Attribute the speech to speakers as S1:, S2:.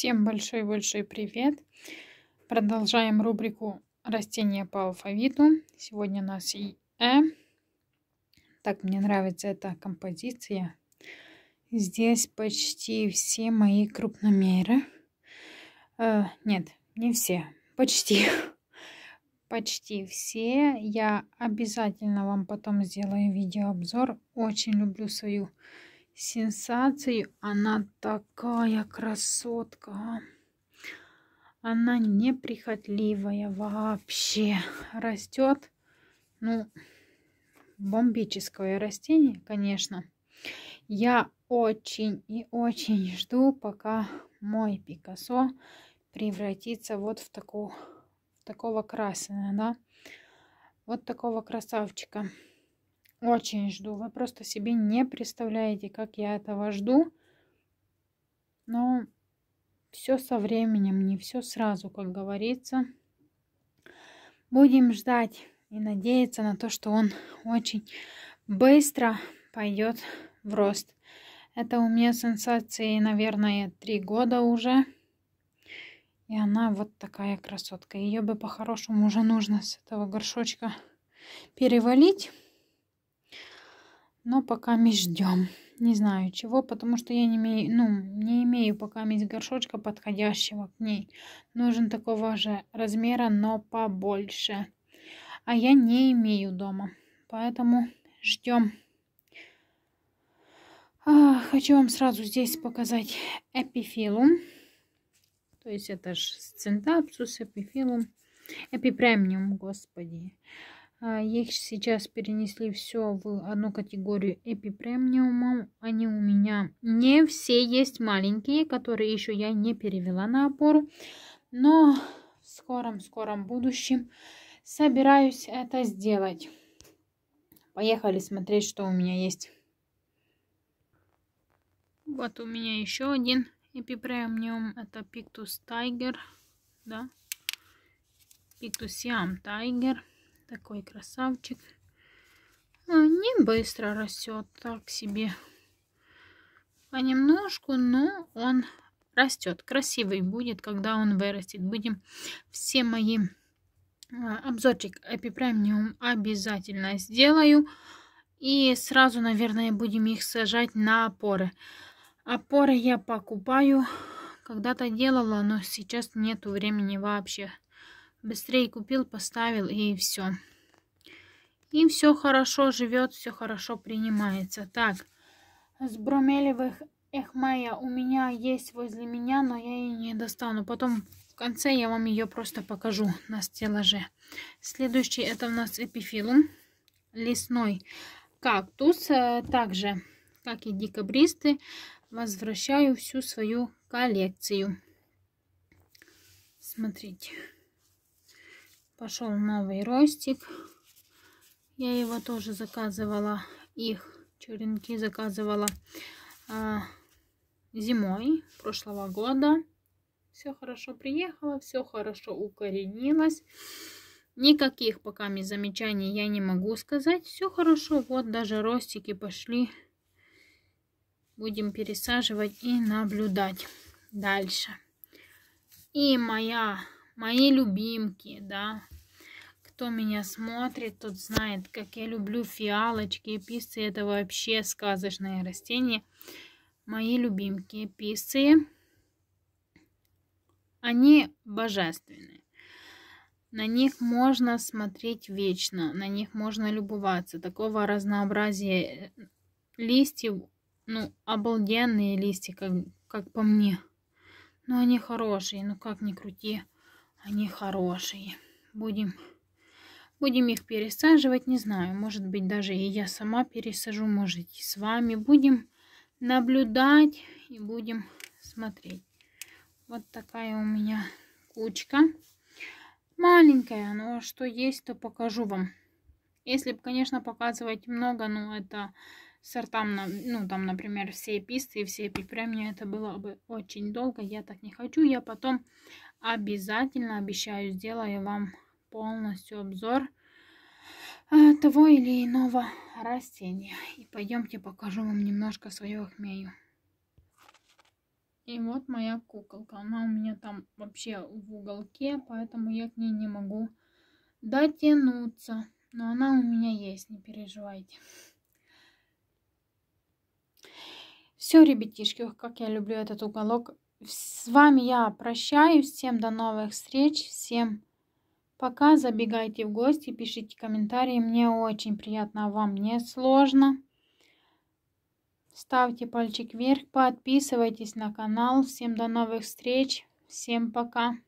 S1: Всем большой-большой привет! Продолжаем рубрику растения по алфавиту. Сегодня у нас и Э. Так мне нравится эта композиция. Здесь почти все мои крупномеры. Э, нет, не все. Почти. Почти все. Я обязательно вам потом сделаю видеообзор. Очень люблю свою сенсацию. Она такая красотка. Она неприхотливая вообще. Растет, ну, бомбическое растение, конечно. Я очень и очень жду, пока мой Пикассо превратится вот в, такого, в такого красного, да? Вот такого красавчика. Очень жду. Вы просто себе не представляете, как я этого жду. Но все со временем, не все сразу, как говорится. Будем ждать и надеяться на то, что он очень быстро пойдет в рост. Это у меня сенсации, наверное, три года уже. И она вот такая красотка. Ее бы по-хорошему уже нужно с этого горшочка перевалить. Но пока мы ждем. Не знаю чего, потому что я не имею, ну, не имею пока мисс горшочка подходящего к ней. Нужен такого же размера, но побольше. А я не имею дома. Поэтому ждем. А, хочу вам сразу здесь показать эпифилум. То есть это же центапсус, эпифилум. эпипремиум, господи. А, их сейчас перенесли все в одну категорию эпипремиума. Они у меня не все есть маленькие, которые еще я не перевела на опору. Но в скором-скором будущем собираюсь это сделать. Поехали смотреть, что у меня есть. Вот у меня еще один эпипремиум. Это Пиктус Тайгер. Да? Пиктусиам Тайгер. Такой красавчик. А, не быстро растет, так себе. Понемножку, но он растет. Красивый будет, когда он вырастет. Будем все мои а, обзорчик эпипремиум обязательно сделаю. И сразу, наверное, будем их сажать на опоры. Опоры я покупаю. Когда-то делала, но сейчас нету времени вообще. Быстрее купил, поставил и все. И все хорошо живет, все хорошо принимается. Так, с бромелевых эхмая у меня есть возле меня, но я ее не достану. Потом в конце я вам ее просто покажу на стеллаже. Следующий это у нас эпифилум лесной кактус. Э, также, как и декабристы, возвращаю всю свою коллекцию. Смотрите пошел новый ростик. Я его тоже заказывала, их черенки заказывала а, зимой прошлого года. Все хорошо приехало, все хорошо укоренилось. Никаких пока мне замечаний я не могу сказать. Все хорошо, вот даже ростики пошли. Будем пересаживать и наблюдать дальше. И моя мои любимки, да. Кто меня смотрит, тот знает, как я люблю фиалочки, эписцы. Это вообще сказочное растение. Мои любимки эписцы. Они божественные. На них можно смотреть вечно, на них можно любоваться. Такого разнообразия э, листьев, ну, обалденные листья, как, как по мне. Но ну, они хорошие, ну как ни крути. Они хорошие. Будем, будем их пересаживать, не знаю. Может быть, даже и я сама пересажу, может, и с вами. Будем наблюдать и будем смотреть. Вот такая у меня кучка. Маленькая, но что есть, то покажу вам. Если бы, конечно, показывать много, но это сортам, ну, там, например, все писты и все эпипре, мне это было бы очень долго, я так не хочу. Я потом обязательно, обещаю, сделаю вам полностью обзор э, того или иного растения. И пойдемте покажу вам немножко свою хмею. И вот моя куколка. Она у меня там вообще в уголке, поэтому я к ней не могу дотянуться. Но она у меня есть, не переживайте. Все, ребятишки, как я люблю этот уголок. С вами я прощаюсь. Всем до новых встреч. Всем пока. Забегайте в гости, пишите комментарии. Мне очень приятно, а вам не сложно. Ставьте пальчик вверх, подписывайтесь на канал. Всем до новых встреч. Всем пока.